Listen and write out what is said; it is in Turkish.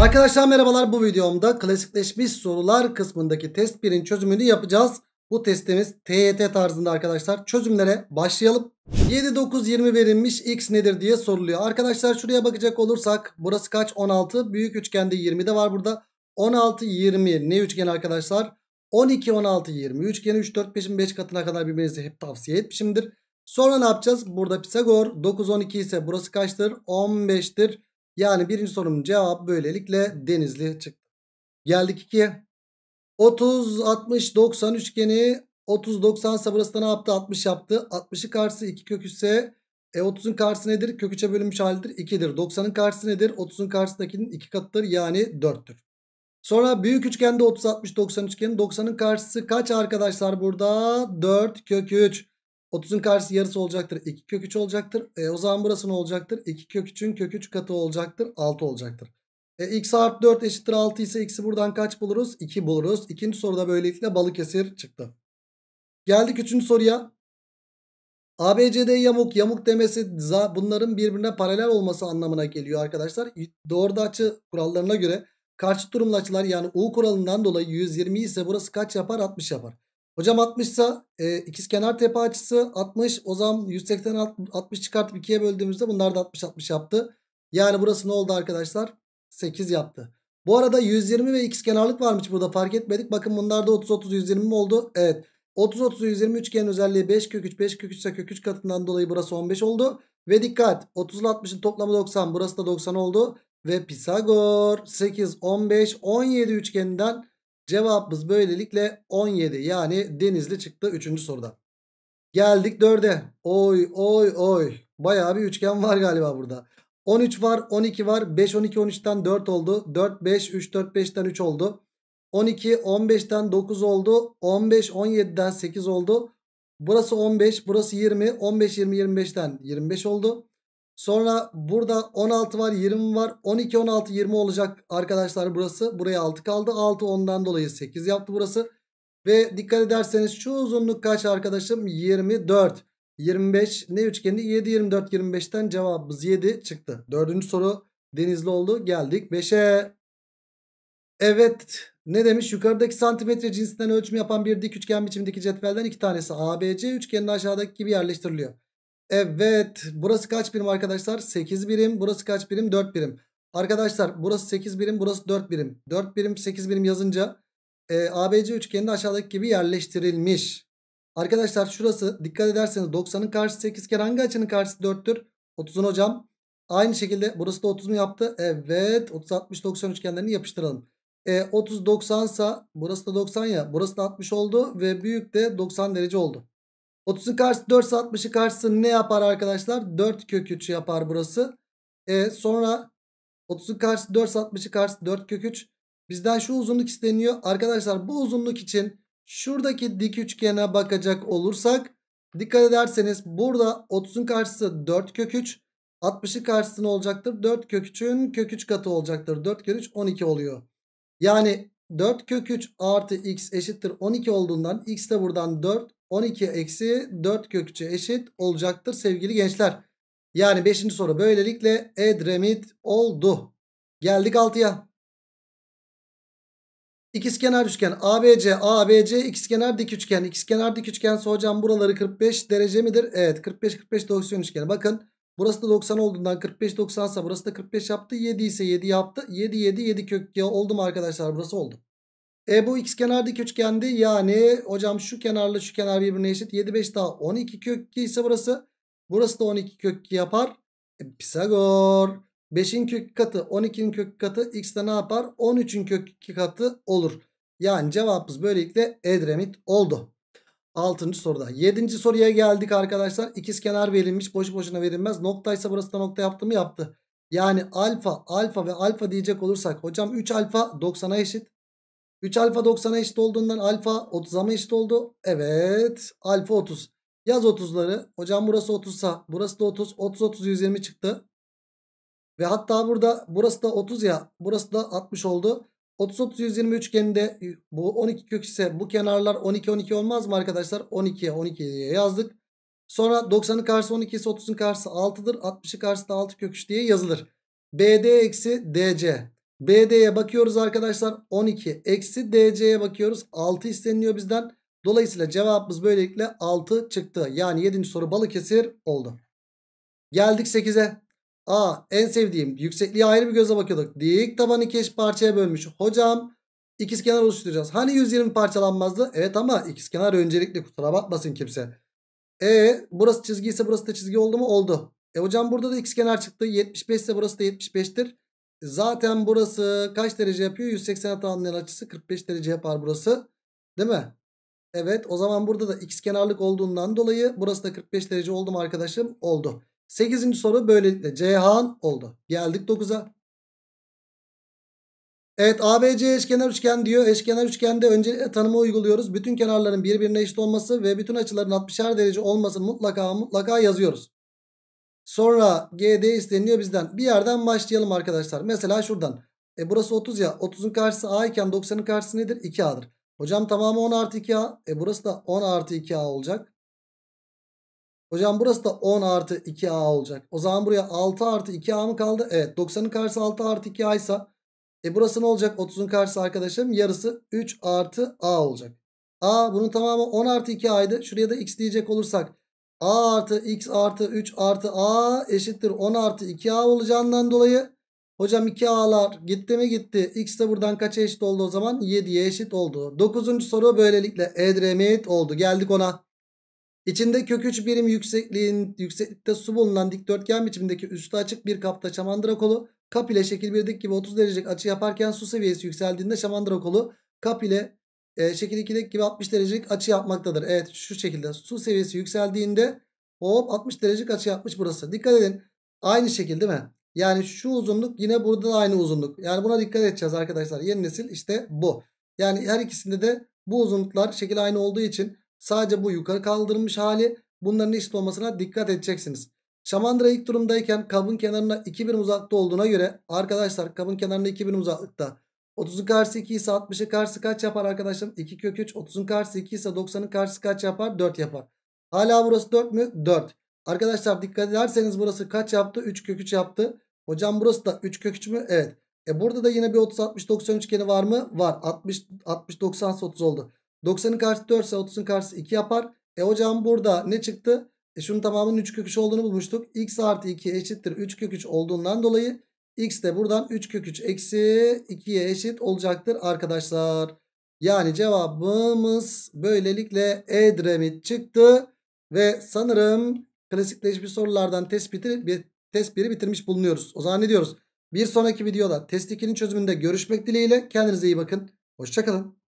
Arkadaşlar merhabalar bu videomda klasikleşmiş sorular kısmındaki test 1'in çözümünü yapacağız. Bu testimiz TYT tarzında arkadaşlar çözümlere başlayalım. 7, 9, 20 verilmiş x nedir diye soruluyor. Arkadaşlar şuraya bakacak olursak burası kaç 16 büyük üçgende 20 de var burada. 16, 20 ne üçgen arkadaşlar? 12, 16, 20 üçgeni 3, 4, 5'in 5 katına kadar birbirinizi hep tavsiye etmişimdir. Sonra ne yapacağız? Burada Pisagor 9, 12 ise burası kaçtır? 15'tir. Yani birinci sorunun cevabı böylelikle Denizli çıktı. Geldik 2'ye. 30, 60, 90 üçgeni 30, 90 ise burası da ne yaptı? 60 yaptı. 60'ı karşısı 2 kök ise e 30'un karşısı nedir? Kök 3'e bölünmüş halidir. 2'dir. 90'ın karşısı nedir? 30'un karşısındakinin 2 katıdır. Yani 4'tür. Sonra büyük üçgende 30, 60, 90 üçgeni. 90'ın karşısı kaç arkadaşlar burada? 4 kök 3. 30'un karşısı yarısı olacaktır. 2 kök 3 olacaktır. E, o zaman burası ne olacaktır? 2 kök 3'ün kök 3 katı olacaktır. 6 olacaktır. E, x artı 4 eşittir 6 ise x'i buradan kaç buluruz? 2 buluruz. İkinci soruda böylelikle Balıkesir çıktı. Geldik üçüncü soruya. ABCD yamuk yamuk demesi bunların birbirine paralel olması anlamına geliyor arkadaşlar. Doğruda açı kurallarına göre karşı durumlu açılar yani U kuralından dolayı 120 ise burası kaç yapar? 60 yapar. Hocam 60 ise ikiz kenar tepe açısı 60. O zaman 180 60 çıkartıp 2'ye böldüğümüzde bunlar da 60 60 yaptı. Yani burası ne oldu arkadaşlar? 8 yaptı. Bu arada 120 ve ikiz kenarlık varmış burada fark etmedik. Bakın bunlarda 30 30 120 mi oldu? Evet. 30 30 120 üçgenin özelliği 5 kök 3 5 kök 3 ise kök 3 katından dolayı burası 15 oldu. Ve dikkat 30 ile 60'ın toplamı 90 burası da 90 oldu. Ve Pisagor 8 15 17 üçgeninden Cevabımız böylelikle 17 yani Denizli çıktı 3. soruda. Geldik 4'e. Oy oy oy. Bayağı bir üçgen var galiba burada. 13 var 12 var 5 12 13'ten 4 oldu. 4 5 3 4 5'ten 3 oldu. 12 15'ten 9 oldu. 15 17'den 8 oldu. Burası 15 burası 20 15 20 25'ten 25 oldu. Sonra burada 16 var 20 var 12 16 20 olacak arkadaşlar burası. Buraya 6 kaldı 6 ondan dolayı 8 yaptı burası. Ve dikkat ederseniz şu uzunluk kaç arkadaşım 24 25 ne üçgeni 7 24 25'ten cevabımız 7 çıktı. Dördüncü soru denizli oldu geldik 5'e. Evet ne demiş? Yukarıdaki santimetre cinsinden ölçüm yapan bir dik üçgen biçimindeki cetvelden iki tanesi ABC üçgeninin aşağıdaki gibi yerleştiriliyor. Evet burası kaç birim arkadaşlar? 8 birim. Burası kaç birim? 4 birim. Arkadaşlar burası 8 birim burası 4 birim. 4 birim 8 birim yazınca e, ABC üçgeninde aşağıdaki gibi yerleştirilmiş. Arkadaşlar şurası dikkat ederseniz 90'ın karşısı 8 kere hangi açının karşısı 4'tür? 30'un hocam. Aynı şekilde burası da 30 mu yaptı? Evet 30 60 90 üçgenlerini yapıştıralım. E, 30 90 burası da 90 ya burası da 60 oldu ve büyük de 90 derece oldu. 30'un karşısı 4 ise 60'ın karşısı ne yapar arkadaşlar? 4 kök 3 yapar burası. E, sonra 30'un karşısı 4 60'ın karşısı 4 kök 3. Bizden şu uzunluk isteniyor. Arkadaşlar bu uzunluk için şuradaki dik üçgene bakacak olursak dikkat ederseniz burada 30'un karşısı 4 kök 3. 60'ın karşısı ne olacaktır? 4 kök 3'ün kök 3 katı olacaktır. 4 kök 3 12 oluyor. Yani 4 kök 3 artı x eşittir 12 olduğundan x de buradan 4 12 eksi 4 kökçe eşit olacaktır sevgili gençler. Yani 5. soru böylelikle Edremit oldu. Geldik 6'ya. İkizkenar üçgen ABC, ABC ikizkenar dik üçgen. İkizkenar dik üçgen. hocam buraları 45 derece midir? Evet 45 45 90 üçgeni. Bakın burası da 90 olduğundan 45 90 ise burası da 45 yaptı. 7 ise 7 yaptı. 7 7 7 kök oldu mu arkadaşlar? Burası oldu. E bu x kenardaki üçgendi. Yani hocam şu kenarla şu kenar birbirine eşit. 7 5 daha 12 kök 2 ise burası. Burası da 12 kök 2 yapar. E, Pisagor. 5'in kök katı 12'nin kök katı x de ne yapar? 13'ün kök 2 katı olur. Yani cevabımız böylelikle Edremit oldu. 6. soruda. 7. soruya geldik arkadaşlar. İkiz kenar verilmiş. Boşu boşuna verilmez. Noktaysa burası da nokta yaptı mı? Yaptı. Yani alfa, alfa ve alfa diyecek olursak hocam 3 alfa 90'a eşit. 3 alfa 90'a eşit olduğundan alfa 30'a mı eşit oldu? Evet. Alfa 30. Yaz 30'ları. Hocam burası 30'sa burası da 30. 30 30 120 çıktı. Ve hatta burada burası da 30 ya burası da 60 oldu. 30 30 120 üçgeninde bu 12 kök ise bu kenarlar 12 12 olmaz mı arkadaşlar? 12 12 diye yazdık. Sonra 90'ın karşısı 12 ise 30'un karşısı 6'dır. 60'ın karşısı da 6 kök 3 diye yazılır. BD eksi DC. BD'ye bakıyoruz arkadaşlar 12 eksi DC'ye bakıyoruz 6 isteniliyor bizden. Dolayısıyla cevabımız böylelikle 6 çıktı. Yani 7. soru Balıkesir oldu. Geldik 8'e. A en sevdiğim yüksekliğe ayrı bir göze bakıyorduk. Dik tabanı iki parçaya bölmüş. Hocam ikizkenar oluşturacağız. Hani 120 parçalanmazdı? Evet ama ikizkenar öncelikli kusura bakmasın kimse. E burası çizgi ise burası da çizgi oldu mu? Oldu. E hocam burada da ikizkenar çıktı. 75 ise burası da 75'tir. Zaten burası kaç derece yapıyor? 180 tamamlayan açısı 45 derece yapar burası. Değil mi? Evet o zaman burada da x kenarlık olduğundan dolayı burası da 45 derece oldu mu arkadaşım? Oldu. 8. soru böylelikle Cihan oldu. Geldik 9'a. Evet ABC eşkenar üçgen diyor. Eşkenar üçgende önce tanımı uyguluyoruz. Bütün kenarların birbirine eşit olması ve bütün açıların 60'er derece olması mutlaka mutlaka yazıyoruz. Sonra GD isteniyor bizden. Bir yerden başlayalım arkadaşlar. Mesela şuradan. E burası 30 ya. 30'un karşısı A iken 90'ın karşısı nedir? 2A'dır. Hocam tamamı 10 artı 2A. E burası da 10 artı 2A olacak. Hocam burası da 10 artı 2A olacak. O zaman buraya 6 artı 2A mı kaldı? Evet 90'ın karşısı 6 artı 2A ise e burası ne olacak? 30'un karşısı arkadaşım yarısı 3 artı A olacak. A bunun tamamı 10 artı 2A'ydı. Şuraya da X diyecek olursak a artı x artı 3 artı a eşittir 10 artı 2a olacağından dolayı hocam 2a'lar gitti mi gitti. x de buradan kaça eşit oldu o zaman? 7'ye eşit oldu. 9. soru böylelikle Edremit oldu. Geldik ona. İçinde kök 3 birim yüksekliğin yükseklikte su bulunan dikdörtgen biçimindeki üstü açık bir kapta şamandıra kolu kap ile şekil birdik gibi 30 derecelik açı yaparken su seviyesi yükseldiğinde şamandıra kolu kap ile e, şekil 2'deki gibi 60 derecelik açı yapmaktadır. Evet şu şekilde su seviyesi yükseldiğinde hop 60 derecelik açı yapmış burası. Dikkat edin aynı şekil değil mi? Yani şu uzunluk yine burada da aynı uzunluk. Yani buna dikkat edeceğiz arkadaşlar. Yeni nesil işte bu. Yani her ikisinde de bu uzunluklar şekil aynı olduğu için sadece bu yukarı kaldırılmış hali bunların eşit olmasına dikkat edeceksiniz. Şamandıra ilk durumdayken kabın kenarına 2 birim uzakta olduğuna göre arkadaşlar kabın kenarına 2 birim uzaklıkta 30'un karşısı 2 ise 60'ın karşısı kaç yapar arkadaşlarım? 2 kök 3. 30'un karşısı 2 ise 90'ın karşısı kaç yapar? 4 yapar. Hala burası 4 mü? 4. Arkadaşlar dikkat ederseniz burası kaç yaptı? 3 kök 3 yaptı. Hocam burası da 3 kök 3 mü? Evet. E burada da yine bir 30 60 90 üçgeni var mı? Var. 60 60 90 30 oldu. 90'ın karşısı 4 ise 30'un karşısı 2 yapar. E hocam burada ne çıktı? E şunun tamamının 3 kök 3 olduğunu bulmuştuk. x artı 2 eşittir 3 kök 3 olduğundan dolayı X de buradan 3 kök 3 eksi 2'ye eşit olacaktır arkadaşlar. Yani cevabımız böylelikle Edremit çıktı. Ve sanırım klasikleşmiş sorulardan tespiti, tespiri bitirmiş bulunuyoruz. O zaman ne diyoruz? Bir sonraki videoda test 2'nin çözümünde görüşmek dileğiyle. Kendinize iyi bakın. Hoşçakalın.